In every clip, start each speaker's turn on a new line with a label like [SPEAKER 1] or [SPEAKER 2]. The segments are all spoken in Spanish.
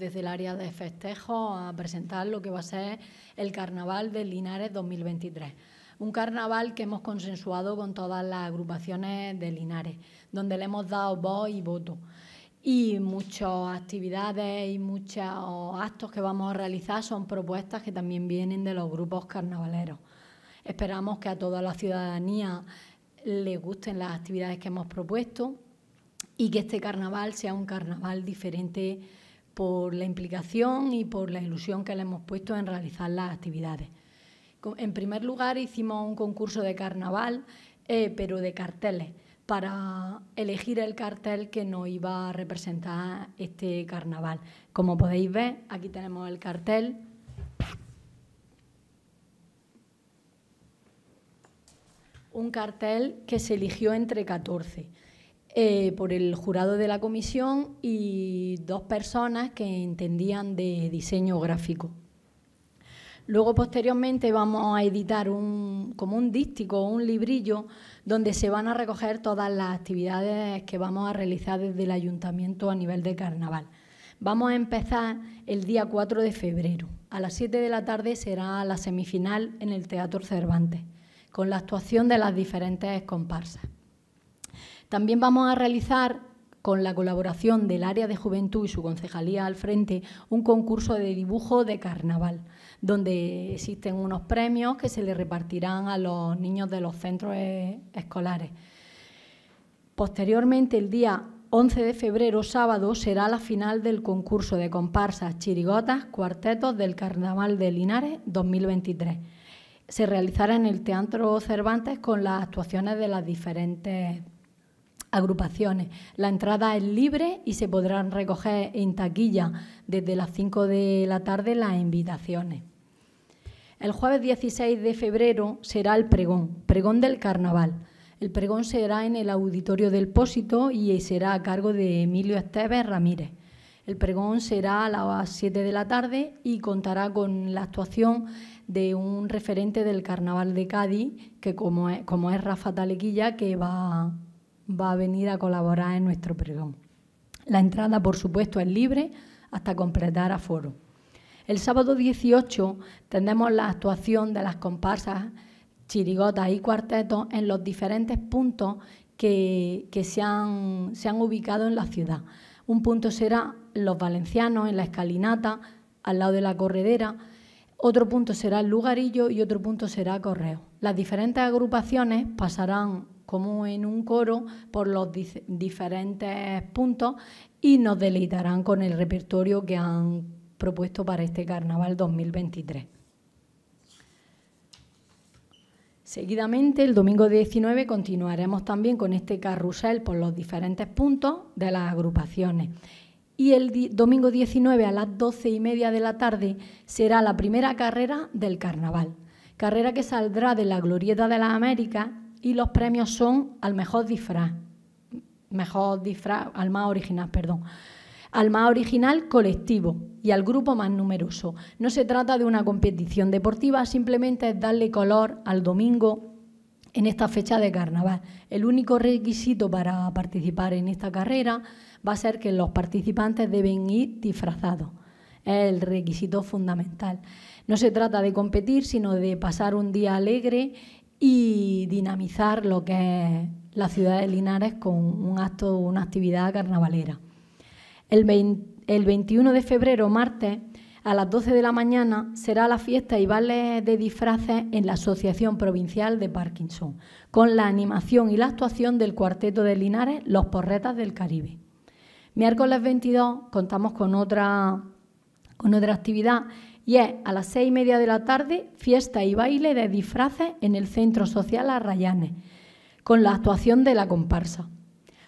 [SPEAKER 1] desde el área de festejo a presentar lo que va a ser el Carnaval de Linares 2023. Un carnaval que hemos consensuado con todas las agrupaciones de Linares, donde le hemos dado voz y voto. Y muchas actividades y muchos actos que vamos a realizar son propuestas que también vienen de los grupos carnavaleros. Esperamos que a toda la ciudadanía le gusten las actividades que hemos propuesto y que este carnaval sea un carnaval diferente por la implicación y por la ilusión que le hemos puesto en realizar las actividades. En primer lugar, hicimos un concurso de carnaval, eh, pero de carteles, para elegir el cartel que nos iba a representar este carnaval. Como podéis ver, aquí tenemos el cartel. Un cartel que se eligió entre 14. Eh, por el jurado de la comisión y dos personas que entendían de diseño gráfico. Luego, posteriormente, vamos a editar como un dístico, un librillo, donde se van a recoger todas las actividades que vamos a realizar desde el ayuntamiento a nivel de carnaval. Vamos a empezar el día 4 de febrero. A las 7 de la tarde será la semifinal en el Teatro Cervantes, con la actuación de las diferentes comparsas. También vamos a realizar con la colaboración del área de juventud y su concejalía al frente, un concurso de dibujo de carnaval, donde existen unos premios que se le repartirán a los niños de los centros eh, escolares. Posteriormente, el día 11 de febrero, sábado, será la final del concurso de comparsas, chirigotas, cuartetos del Carnaval de Linares 2023. Se realizará en el Teatro Cervantes con las actuaciones de las diferentes agrupaciones. La entrada es libre y se podrán recoger en taquilla desde las 5 de la tarde las invitaciones. El jueves 16 de febrero será el pregón, pregón del carnaval. El pregón será en el auditorio del Pósito y será a cargo de Emilio Esteves Ramírez. El pregón será a las 7 de la tarde y contará con la actuación de un referente del Carnaval de Cádiz, que como es, Rafa Talequilla, que va va a venir a colaborar en nuestro pregón. La entrada, por supuesto, es libre hasta completar aforo. El sábado 18 tendremos la actuación de las comparsas, chirigotas y cuartetos en los diferentes puntos que, que se, han, se han ubicado en la ciudad. Un punto será los valencianos en la escalinata, al lado de la corredera, otro punto será el lugarillo y otro punto será correo. Las diferentes agrupaciones pasarán como en un coro por los diferentes puntos y nos deleitarán con el repertorio que han propuesto para este carnaval 2023. Seguidamente, el domingo 19, continuaremos también con este carrusel por los diferentes puntos de las agrupaciones. Y el domingo 19 a las 12 y media de la tarde será la primera carrera del carnaval. Carrera que saldrá de la Glorieta de las Américas y los premios son al mejor disfraz, al más original, perdón, al más original colectivo y al grupo más numeroso. No se trata de una competición deportiva, simplemente es darle color al domingo en esta fecha de carnaval. El único requisito para participar en esta carrera va a ser que los participantes deben ir disfrazados. Es el requisito fundamental. No se trata de competir, sino de pasar un día alegre y dinamizar lo que es la ciudad de Linares con un acto, una actividad carnavalera. El, 21 de febrero, martes, a las 12 de la mañana será la fiesta y vales de disfraces en la Asociación Provincial de Parkinson, con la animación y la actuación del cuarteto de Linares, Los Porretas del Caribe. Miércoles 22 contamos con otra, con otra actividad y es a las seis y media de la tarde, fiesta y baile de disfraces en el Centro Social Arrayanes, con la actuación de la comparsa.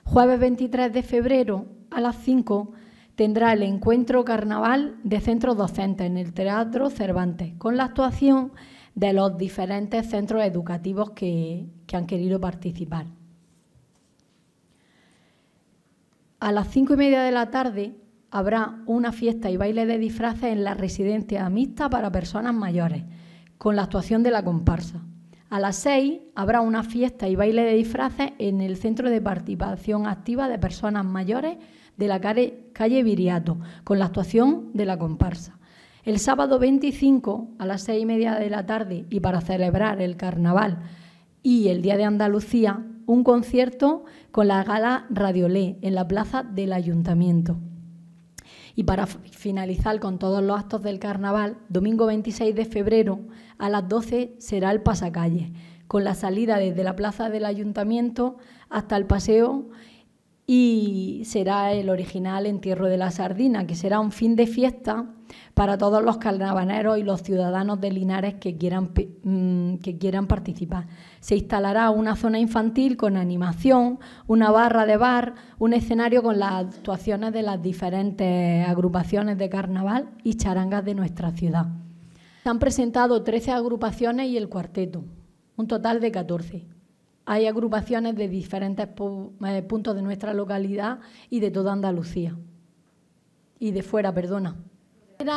[SPEAKER 1] Jueves 23 de febrero, a las 5, tendrá el encuentro carnaval de centros docentes en el Teatro Cervantes, con la actuación de los diferentes centros educativos que, que han querido participar. A las cinco y media de la tarde habrá una fiesta y baile de disfraces en la residencia mixta para personas mayores, con la actuación de la comparsa. A las seis... habrá una fiesta y baile de disfraces en el Centro de Participación Activa de Personas Mayores de la calle Viriato, con la actuación de la comparsa. El sábado 25 a las seis y media de la tarde y para celebrar el carnaval y el Día de Andalucía, un concierto con la gala Radiolé en la plaza del Ayuntamiento. Y para finalizar con todos los actos del carnaval, domingo 26 de febrero a las 12 será el pasacalle, con la salida desde la plaza del ayuntamiento hasta el paseo y será el original entierro de la sardina, que será un fin de fiesta para todos los carnavaneros y los ciudadanos de Linares que quieran, mm, que quieran participar. Se instalará una zona infantil con animación, una barra de bar, un escenario con las actuaciones de las diferentes agrupaciones de carnaval y charangas de nuestra ciudad. Se han presentado 13 agrupaciones y el cuarteto, un total de 14 hay agrupaciones de diferentes eh, puntos de nuestra localidad y de toda Andalucía. Y de fuera, perdona.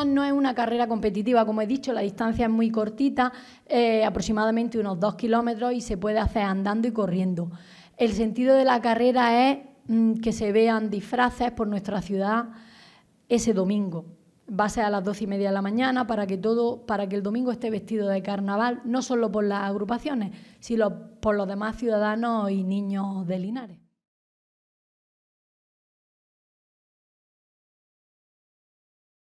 [SPEAKER 1] No es una carrera competitiva, como he dicho, la distancia es muy cortita, eh, aproximadamente unos dos kilómetros y se puede hacer andando y corriendo. El sentido de la carrera es mm, que se vean disfraces por nuestra ciudad ese domingo va a ser a las doce y media de la mañana para que todo, para que el domingo esté vestido de carnaval, no solo por las agrupaciones, sino por los demás ciudadanos y niños de Linares.